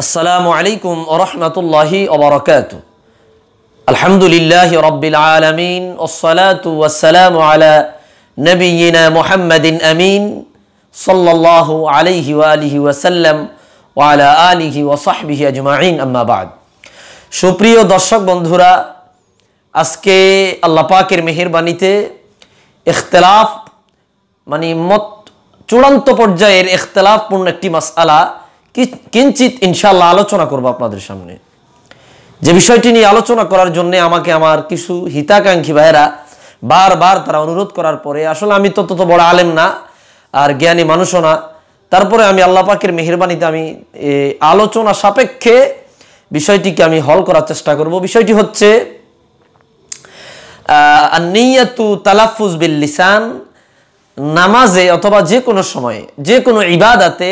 আসসালামু আলাইকুম ওরহমতুল্লাহি ওবরকাত আলহামদুলিল্লাহ রব্বিল আলমিন ওসলাত ওয়াসালাম আলা নবীনা মোহাম্মদিন আমিন সাল্লাহ আলহি আলহি ওয়াসাল্লাম ওয়ালা আলিহি ওসাহবিহি আজমাইন আম্মাবাদ সুপ্রিয় দর্শক বন্ধুরা আজকে আল্লাহ পাকের মেহেরবানীতে ইখতলাফ মানে মত চূড়ান্ত পর্যায়ের ইখতলাফপূর্ণ একটি মাসালা কিঞ্চিত ইনশাল্লাহ আলোচনা করব আপনাদের সামনে যে বিষয়টি নিয়ে আলোচনা করার জন্য আমাকে আমার কিছু হিতাকাঙ্ক্ষী ভাইয়েরা বারবার তারা অনুরোধ করার পরে আসলে আমি তত তো বড় আলেম না আর জ্ঞানী মানুষও না তারপরে আমি আল্লাহ পাকের মেহরবানিতে আমি আলোচনা সাপেক্ষে বিষয়টিকে আমি হল করার চেষ্টা করব বিষয়টি হচ্ছে নিয়াতু তালাফুজ বিল লিসান নামাজে অথবা যে কোনো সময়ে যে কোনো ইবাদাতে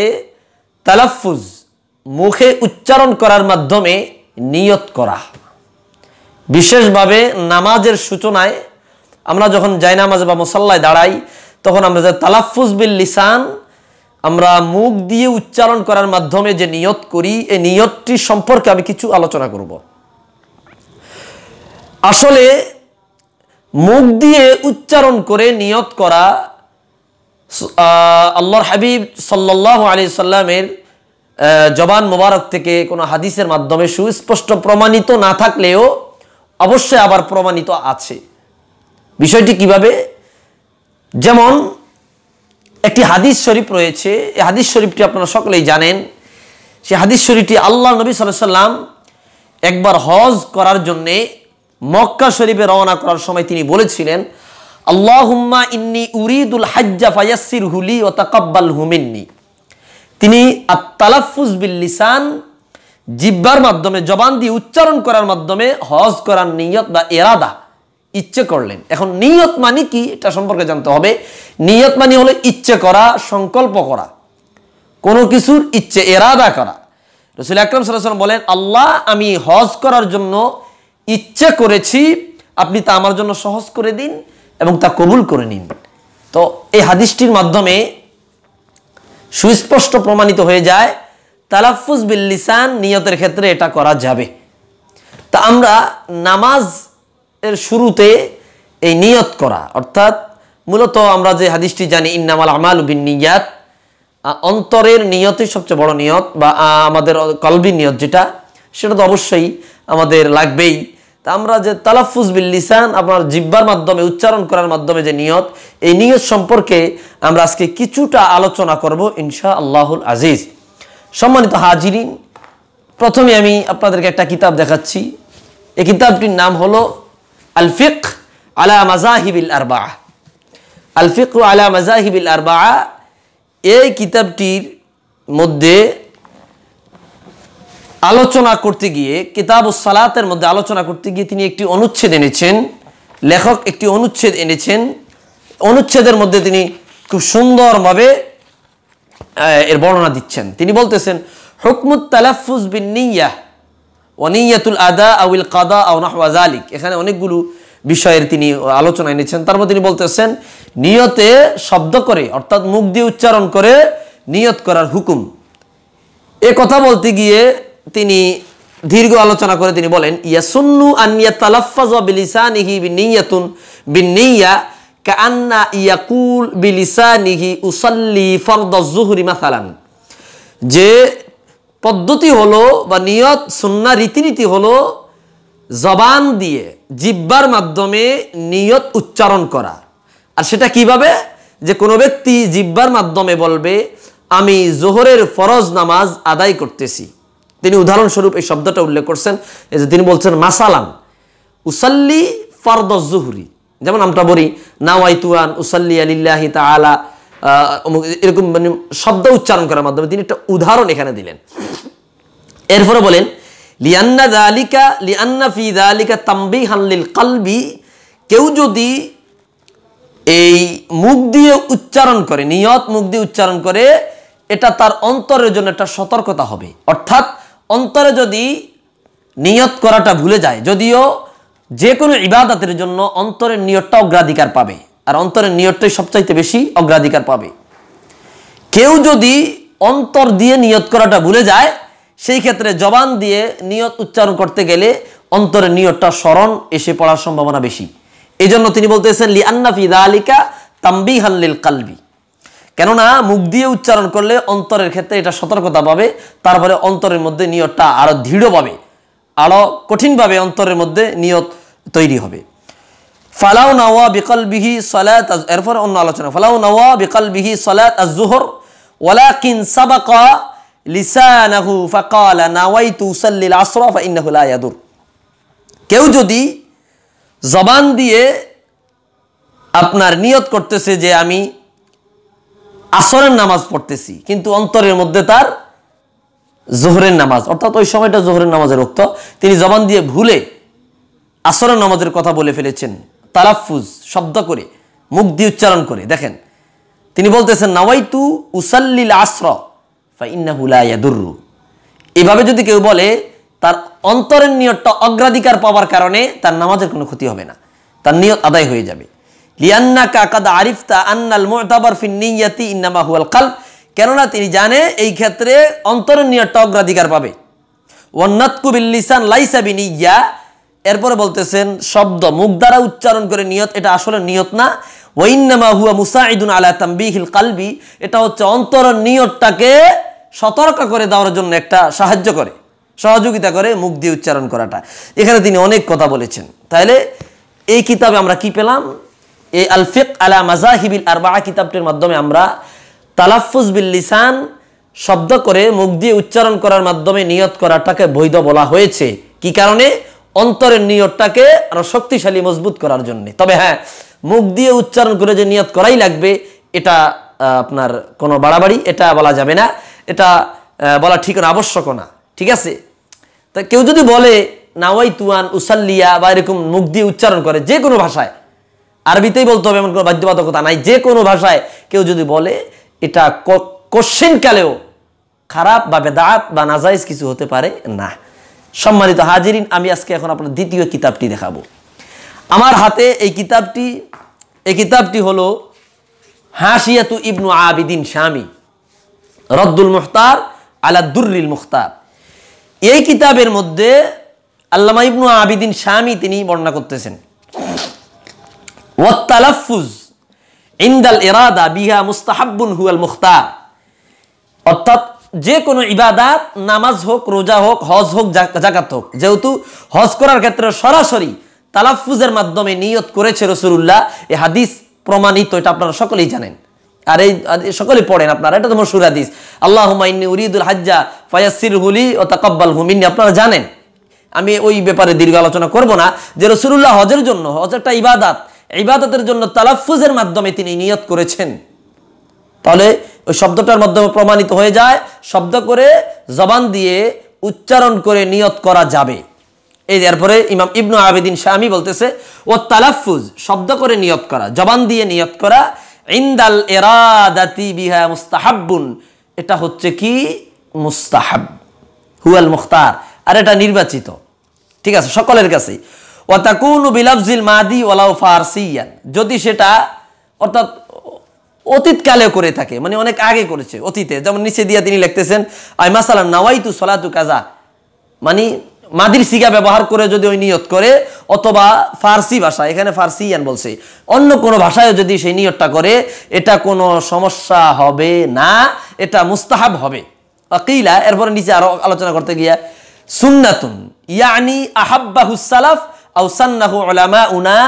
তালাফুজ মুখে উচ্চারণ করার মাধ্যমে নিয়ত করা বিশেষভাবে নামাজের সূচনায় আমরা যখন জায়নামাজ বা মুসাল্লায় দাঁড়াই তখন আমরা যে তালাফুজ বিল লিসান আমরা মুখ দিয়ে উচ্চারণ করার মাধ্যমে যে নিয়ত করি এই নিয়তটি সম্পর্কে আমি কিছু আলোচনা করব আসলে মুখ দিয়ে উচ্চারণ করে নিয়ত করা আল্লাহর হাবিব সাল্লাহ আলি সাল্লামের জবান মোবারক থেকে কোনো হাদিসের মাধ্যমে সুস্পষ্ট প্রমাণিত না থাকলেও অবশ্যই আবার প্রমাণিত আছে বিষয়টি কিভাবে যেমন একটি হাদিস শরীফ রয়েছে এই হাদিস শরীফটি আপনারা সকলেই জানেন সে হাদিস শরীফটি আল্লাহ নবী সাল্লাম একবার হজ করার জন্যে মক্কা শরীফে রওনা করার সময় তিনি বলেছিলেন আল্লাহুম্মা ইন্নি উরিদুল হাজ্জা ফায়াসির হুলি ও তাকাব্বাল হুমিন্নি তিনি আত্তালাফুজ বিল্লিসান জিব্বার মাধ্যমে জবান দিয়ে উচ্চারণ করার মাধ্যমে হজ করার নিয়ত বা এরাদা ইচ্ছে করলেন এখন নিয়ত মানি কি এটা সম্পর্কে জানতে হবে নিয়ত মানি হলো ইচ্ছে করা সংকল্প করা কোনো কিছুর ইচ্ছে এরাদা করা রসুল আকরম সাল্লাম বলেন আল্লাহ আমি হজ করার জন্য ইচ্ছে করেছি আপনি তা আমার জন্য সহজ করে দিন এবং তা কবুল করে নিন তো এই হাদিসটির মাধ্যমে সুস্পষ্ট প্রমাণিত হয়ে যায় তালাফুজ বিল্লিসান নিয়তের ক্ষেত্রে এটা করা যাবে তা আমরা নামাজ এর শুরুতে এই নিয়ত করা অর্থাৎ মূলত আমরা যে হাদিসটি জানি ইন্নামাল আমাল বিন নিয়াত অন্তরের নিয়তই সবচেয়ে বড় নিয়ত বা আমাদের কলবি নিয়ত যেটা সেটা তো অবশ্যই আমাদের লাগবেই তা আমরা যে তালাফুজ বিল আপনার জিব্বার মাধ্যমে উচ্চারণ করার মাধ্যমে যে নিয়ত এই নিয়ত সম্পর্কে আমরা আজকে কিছুটা আলোচনা করব ইনশা আল্লাহুল আজিজ সম্মানিত হাজিরিন প্রথমে আমি আপনাদেরকে একটা কিতাব দেখাচ্ছি এই কিতাবটির নাম হলো আলফিক আলা মাজাহিবিল আরবা আলফিক আলা মাজাহিবিল আরবা এই কিতাবটির মধ্যে আলোচনা করতে গিয়ে কিতাব ও সালাতের মধ্যে আলোচনা করতে গিয়ে তিনি একটি অনুচ্ছেদ এনেছেন লেখক একটি অনুচ্ছেদ এনেছেন অনুচ্ছেদের মধ্যে তিনি খুব সুন্দরভাবে এর বর্ণনা দিচ্ছেন তিনি বলতেছেন হুকমুত তালাফুজ বিন ও নিয়াতুল আদা আউল কাদা আউনাহওয়াজ আলিক এখানে অনেকগুলো বিষয়ের তিনি আলোচনা এনেছেন তার মধ্যে তিনি বলতেছেন নিয়তে শব্দ করে অর্থাৎ মুখ দিয়ে উচ্চারণ করে নিয়ত করার হুকুম এ কথা বলতে গিয়ে তিনি দীর্ঘ আলোচনা করে তিনি বলেন ইয়া সুন্নু আনিয়া তালাফাজ বিলিসানিহি বিনিয়াতুন নিয়া কান্না ইয়াকুল বিলিসানিহি উসাল্লি ফরদ জুহরি মাসালান যে পদ্ধতি হলো বা নিয়ত সুন্না রীতিনীতি হলো জবান দিয়ে জিব্বার মাধ্যমে নিয়ত উচ্চারণ করা আর সেটা কিভাবে যে কোনো ব্যক্তি জিব্বার মাধ্যমে বলবে আমি জোহরের ফরজ নামাজ আদায় করতেছি তিনি উদাহরণস্বরূপ এই শব্দটা উল্লেখ করছেন যে তিনি বলছেন মাসালান উসাল্লি ফারদ জুহরি যেমন আমরা বলি নাওয়াইতুয়ান উসাল্লি আলিল্লাহি তালা এরকম মানে শব্দ উচ্চারণ করার মাধ্যমে তিনি একটা উদাহরণ এখানে দিলেন এরপরে বলেন লিয়ান্না দালিকা লিয়ান্না ফি দালিকা তাম্বি হানলিল কালবি কেউ যদি এই মুখ দিয়ে উচ্চারণ করে নিয়ত মুখ দিয়ে উচ্চারণ করে এটা তার অন্তরের জন্য একটা সতর্কতা হবে অর্থাৎ অন্তরে যদি নিয়ত করাটা ভুলে যায় যদিও যে কোনো ইবাদতের জন্য অন্তরের নিয়তটা অগ্রাধিকার পাবে আর অন্তরের নিয়তটাই সবচাইতে বেশি অগ্রাধিকার পাবে কেউ যদি অন্তর দিয়ে নিয়ত করাটা ভুলে যায় সেই ক্ষেত্রে জবান দিয়ে নিয়ত উচ্চারণ করতে গেলে অন্তরের নিয়তটা স্মরণ এসে পড়ার সম্ভাবনা বেশি এজন্য তিনি বলতেছেন আন্নাফিদা আলিকা তাম্বি হানলিল কালবি কেননা মুখ দিয়ে উচ্চারণ করলে অন্তরের ক্ষেত্রে এটা সতর্কতা পাবে তারপরে অন্তরের মধ্যে নিয়তটা আরও দৃঢ় পাবে আরও কঠিনভাবে অন্তরের মধ্যে নিয়ত তৈরি হবে ফালাউ নাওয়া বিকল বিহি সলাত এরপর অন্য আলোচনা ফালাউ নাওয়া বিকল বিহি সলাত আজ জুহর ওয়ালাকিন সাবাকা লিসানাহু ফাকাল নাওয়াইতু সাল্লিল আসরা ফাইন্নাহু লা ইয়াদুর কেউ যদি জবান দিয়ে আপনার নিয়ত করতেছে যে আমি আসরের নামাজ পড়তেছি কিন্তু অন্তরের মধ্যে তার জোহরের নামাজ অর্থাৎ ওই সময়টা জোহরের নামাজের রক্ত তিনি জবান দিয়ে ভুলে আসরের নামাজের কথা বলে ফেলেছেন তারাফুজ শব্দ করে মুখ দিয়ে উচ্চারণ করে দেখেন তিনি বলতেছেন নাওয়াইতু উসাল্লিল আশ্র ফাইন্নাহুলায়াদুর্রু এভাবে যদি কেউ বলে তার অন্তরের নিয়তটা অগ্রাধিকার পাওয়ার কারণে তার নামাজের কোনো ক্ষতি হবে না তার নিয়ত আদায় হয়ে যাবে লিয়ান্নাকা কাদ আরিফতা আন্নাল মোতাবর ফিন্নিয়াতি ইন্নামা হুয়াল কাল কেননা তিনি জানে এই ক্ষেত্রে অন্তরের নিয়তটা অগ্রাধিকার পাবে ওয়ান্নাতকুবিল্লিসান লাইসাবিন ইয়া এরপরে বলতেছেন শব্দ মুখ দ্বারা উচ্চারণ করে নিয়ত এটা আসলে নিয়ত না ওয়াইন্নামা হুয়া মুসা মুসাঈদুন আলা হিল কালবি এটা হচ্ছে অন্তরণীয়টাকে সতর্ক করে দেওয়ার জন্য একটা সাহায্য করে সহযোগিতা করে মুখ দিয়ে উচ্চারণ করাটা এখানে তিনি অনেক কথা বলেছেন তাহলে এই কিতাবে আমরা কি পেলাম এই আলফিক আলা মাজাহিবিল আরবা কিতাবটির মাধ্যমে আমরা তালাফুজ বিল লিসান শব্দ করে মুখ দিয়ে উচ্চারণ করার মাধ্যমে নিয়ত করাটাকে বৈধ বলা হয়েছে কি কারণে অন্তরের নিয়তটাকে আরো শক্তিশালী মজবুত করার জন্য তবে হ্যাঁ মুখ দিয়ে উচ্চারণ করে যে নিয়ত করাই লাগবে এটা আপনার কোনো বাড়াবাড়ি এটা বলা যাবে না এটা বলা ঠিক না আবশ্যক না ঠিক আছে তা কেউ যদি বলে নাওয়াই তুয়ান উসাল্লিয়া বা এরকম মুখ দিয়ে উচ্চারণ করে যে কোনো ভাষায় আরবিতেই বলতে হবে এমন কোনো বাধ্যবাধকতা নাই যে কোনো ভাষায় কেউ যদি বলে এটা কোশ্চেনকালেও খারাপ বা বেদাত বা নাজাইজ কিছু হতে পারে না সম্মানিত হাজিরিন আমি আজকে এখন আপনার দ্বিতীয় কিতাবটি দেখাবো আমার হাতে এই কিতাবটি এই কিতাবটি হলো হাসিয়াতু ইবনু আবিদিন স্বামী রদ্দুল মুখতার আলাদুরিল মুখতার এই কিতাবের মধ্যে আল্লামা ইবনু আবিদিন স্বামী তিনি বর্ণনা করতেছেন ওয়াত্তালাফুজ ইন্দাল এরাদা বিহা মুস্তাহাব্বুন হুয়াল মুখতার অর্থাৎ যে কোনো ইবাদাত নামাজ হোক রোজা হোক হজ হোক জাকাত হোক যেহেতু হজ করার ক্ষেত্রে সরাসরি তালাফুজের মাধ্যমে নিয়ত করেছে রসুল্লাহ এ হাদিস প্রমাণিত এটা আপনারা সকলেই জানেন আর এই সকলে পড়েন আপনারা এটা তো মশুর হাদিস আল্লাহ হুমাইনি উরিদুল হাজ্জা ফায়াসির হুলি ও তাকব্বাল হুমিনী আপনারা জানেন আমি ওই ব্যাপারে দীর্ঘ আলোচনা করব না যে রসুল্লাহ হজের জন্য হজ একটা ইবাদাত ইবাদতের জন্য তালাফুজের মাধ্যমে তিনি নিয়ত করেছেন তাহলে ওই শব্দটার মাধ্যমে প্রমাণিত হয়ে যায় শব্দ করে জবান দিয়ে উচ্চারণ করে নিয়ত করা যাবে এই এরপরে ইমাম ইবনু আবেদিন শাহমি বলতেছে ও তালাফুজ শব্দ করে নিয়ত করা জবান দিয়ে নিয়ত করা ইন্দাল এরাদাতি বিহা মুস্তাহাবুন এটা হচ্ছে কি মুস্তাহাব হুয়াল মুখতার আর এটা নির্বাচিত ঠিক আছে সকলের কাছেই বিলাফজিল মাদি ওয়ালাউ ফারসিয়ান যদি সেটা অর্থাৎ অতীতকালে করে থাকে মানে অনেক আগে করেছে অতীতে যেমন নিচে দিয়া তিনি লিখতেছেন আই নাওয়াই নাওয়াইতু সলাতু কাজা মানে মাদির সিগা ব্যবহার করে যদি ওই নিয়ত করে অথবা ফার্সি ভাষা এখানে ফার্সিয়ান বলছে অন্য কোনো ভাষায় যদি সেই নিয়তটা করে এটা কোনো সমস্যা হবে না এটা মুস্তাহাব হবে কিলা এরপরে নিচে আরো আলোচনা করতে গিয়া সুন্নাতুন ইয়ানি আহাব্বা হুসালাফ আউসান্নাহু উনা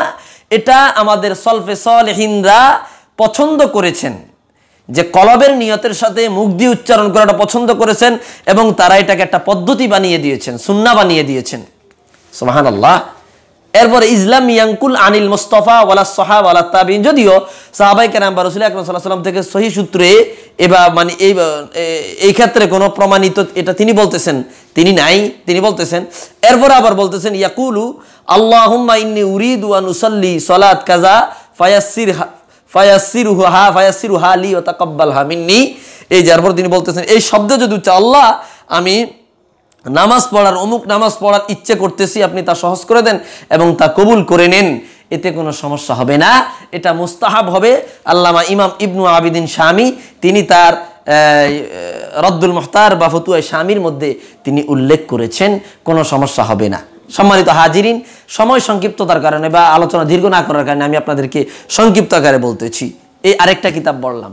এটা আমাদের সলফে সলহীনরা পছন্দ করেছেন যে কলবের নিয়তের সাথে মুখ দিয়ে উচ্চারণ করাটা পছন্দ করেছেন এবং তারা এটাকে একটা পদ্ধতি বানিয়ে দিয়েছেন সুন্না বানিয়ে দিয়েছেন সোহান আল্লাহ এরপরে ইসলাম ইয়াঙ্কুল আনিল মোস্তফা ওয়ালা সাহাব আলা তাবিন যদিও সাহাবাই কেরাম বা রসুল আকরম সাল্লাহ সাল্লাম থেকে সহি সূত্রে এবার মানে এই এই ক্ষেত্রে কোনো প্রমাণিত এটা তিনি বলতেছেন তিনি নাই তিনি বলতেছেন এরপর আবার বলতেছেন ইয়াকুলু আল্লাহুম্মা ইন্নি উরিদু আন উসাল্লি সলাত কাজা ফায়াসির ফায়াসির হা ফায়াসির হা লি ও তাকব্বাল হামিন্নি এই যার পর তিনি বলতেছেন এই শব্দ যদি উচ্চ আল্লাহ আমি নামাজ পড়ার অমুক নামাজ পড়ার ইচ্ছে করতেছি আপনি তা সহজ করে দেন এবং তা কবুল করে নেন এতে কোনো সমস্যা হবে না এটা মুস্তাহাব হবে আল্লামা ইমাম ইবনু আবিদিন স্বামী তিনি তার রদ্দুল মুখতার বা ফতুয়া স্বামীর মধ্যে তিনি উল্লেখ করেছেন কোনো সমস্যা হবে না সম্মানিত হাজিরিন সময় সংক্ষিপ্ততার কারণে বা আলোচনা দীর্ঘ না করার কারণে আমি আপনাদেরকে সংক্ষিপ্ত আকারে বলতেছি এই আরেকটা কিতাব বললাম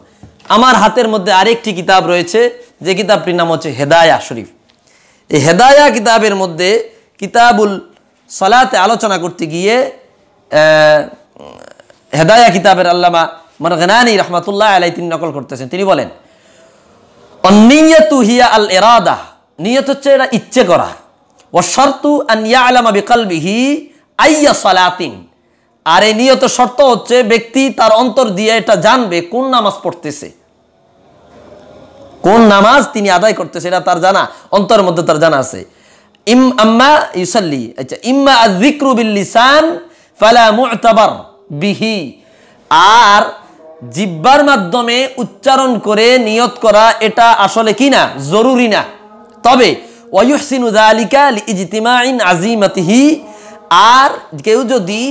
আমার হাতের মধ্যে আরেকটি কিতাব রয়েছে যে কিতাবটির নাম হচ্ছে হেদায়া শরীফ এই হেদায়া কিতাবের মধ্যে কিতাবুল সলাতে আলোচনা করতে গিয়ে হেদায়া কিতাবের আল্লামা মরগনানি রহমাতুল্লাহ আলাই তিনি নকল করতেছেন তিনি বলেন অনিয়তু হিয়া আল এরাদা নিয়ত হচ্ছে এটা ইচ্ছে করা অশর্তু আনিয়া আলামা বিকাল বিহি আইয়া সালাতিন আর এই নিয়ত শর্ত হচ্ছে ব্যক্তি তার অন্তর দিয়ে এটা জানবে কোন নামাজ পড়তেছে কোন নামাজ তিনি আদায় করতেছে এটা তার জানা অন্তরের মধ্যে তার জানা আছে ইম আম্মা ইউসাল্লি আচ্ছা ইম্মা আজিক্রু বিল্লিসান ফালা মুতাবার বিহি আর জিব্বার মাধ্যমে উচ্চারণ করে নিয়ত করা এটা আসলে কি না জরুরি না তবে আর কেউ যদি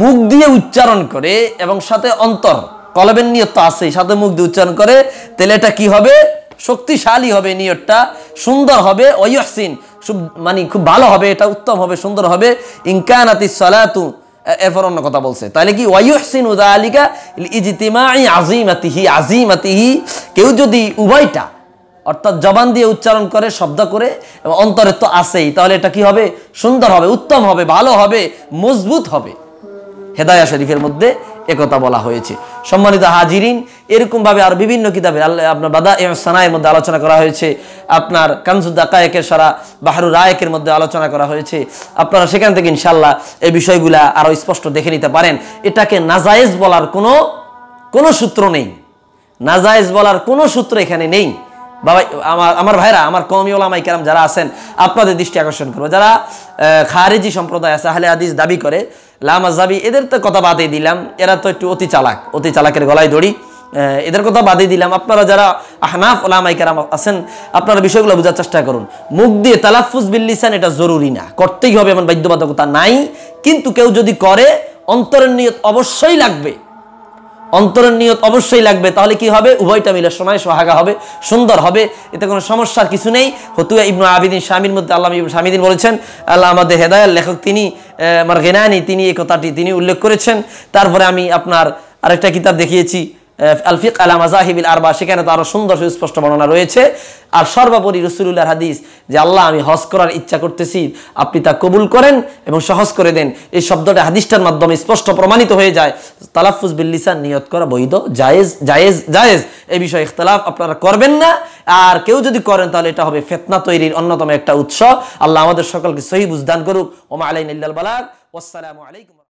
মুখ দিয়ে উচ্চারণ করে এবং সাথে অন্তর কলবের নিয়ত তো আছেই সাথে মুখ দিয়ে উচ্চারণ করে তাহলে এটা কি হবে শক্তিশালী হবে নিয়তটা সুন্দর হবে ওয়াহসিন মানে খুব ভালো হবে এটা উত্তম হবে সুন্দর হবে ইনকানাতি সলাতু এরপর অন্য কথা বলছে তাহলে কি ওয়াইহসিন উদা আলিকা ইজিতিমাই আজিমাতিহি আজিমাতিহি কেউ যদি উভয়টা অর্থাৎ জবান দিয়ে উচ্চারণ করে শব্দ করে অন্তরে তো আসেই তাহলে এটা কি হবে সুন্দর হবে উত্তম হবে ভালো হবে মজবুত হবে হেদায়া শরীফের মধ্যে একথা বলা হয়েছে সম্মানিত হাজিরিন এরকমভাবে আর বিভিন্ন কিতাবে আল্লাহ আপনার বাদা এম সানায়ের মধ্যে আলোচনা করা হয়েছে আপনার কানসুদ্দাকায়কের সারা বাহারু রায়কের মধ্যে আলোচনা করা হয়েছে আপনারা সেখান থেকে ইনশাল্লাহ এই বিষয়গুলা আরও স্পষ্ট দেখে নিতে পারেন এটাকে নাজায়েজ বলার কোনো কোনো সূত্র নেই নাজায়েজ বলার কোনো সূত্র এখানে নেই বাবা আমার আমার ভাইরা আমার কমি ওলামাই কেরাম যারা আছেন আপনাদের দৃষ্টি আকর্ষণ করবো যারা খারেজি সম্প্রদায় আছে হালে আদিস দাবি করে লামা যাবি এদের তো কথা বাদে দিলাম এরা তো একটু অতি চালাক অতি চালাকের গলায় দড়ি এদের কথা বাদে দিলাম আপনারা যারা আহনাফ ওলামাইকার আছেন আপনারা বিষয়গুলো বোঝার চেষ্টা করুন মুখ দিয়ে তালাফুজ বিল্লিসান এটা জরুরি না করতেই হবে এমন বাধ্যবাধকতা নাই কিন্তু কেউ যদি করে অন্তরের নিয়ত অবশ্যই লাগবে অন্তরের নিয়ত অবশ্যই লাগবে তাহলে কি হবে উভয়টা মিলে সময় সোহাগা হবে সুন্দর হবে এতে কোনো সমস্যার কিছু নেই হতুয়া ইবনু আবিদিন স্বামীর মধ্যে আল্লাহ স্বামীদিন বলেছেন আল্লাহ আমাদের হেদায়াল লেখক তিনি আমার গেনায়নি তিনি এই কথাটি তিনি উল্লেখ করেছেন তারপরে আমি আপনার আরেকটা কিতাব দেখিয়েছি আলফিক আলা মাজাহিবিল আরবা সেখানে তো আরও সুন্দর সুস্পষ্ট বর্ণনা রয়েছে আর সর্বোপরি রসুল্লাহ হাদিস যে আল্লাহ আমি হজ করার ইচ্ছা করতেছি আপনি তা কবুল করেন এবং সহজ করে দেন এই শব্দটা হাদিসটার মাধ্যমে স্পষ্ট প্রমাণিত হয়ে যায় তালাফুজ বিল্লিসান নিয়ত করা বৈধ জায়েজ জায়েজ জায়েজ এই বিষয়ে ইখতলাফ আপনারা করবেন না আর কেউ যদি করেন তাহলে এটা হবে ফেতনা তৈরির অন্যতম একটা উৎস আল্লাহ আমাদের সকলকে সহি বুঝদান করুক ওমা আলাইন বালাক আসসালামু আলাইকুম